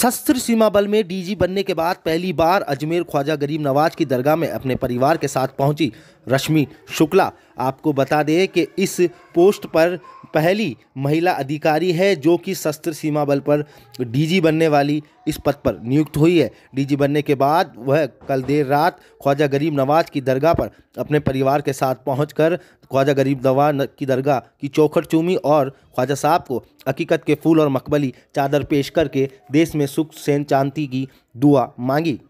शस्त्र सीमा बल में डीजी बनने के बाद पहली बार अजमेर ख्वाजा गरीब नवाज की दरगाह में अपने परिवार के साथ पहुंची रश्मि शुक्ला आपको बता दें कि इस पोस्ट पर पहली महिला अधिकारी है जो कि शस्त्र सीमा बल पर डीजी बनने वाली इस पद पर नियुक्त हुई है डीजी बनने के बाद वह कल देर रात ख्वाजा गरीब नवाज की दरगाह पर अपने परिवार के साथ पहुंचकर ख्वाजा गरीब नवाज की दरगाह की चौखट चूमी और ख्वाजा साहब को हकीकत के फूल और मकबली चादर पेश करके देश में सुख सैन शांति की दुआ मांगी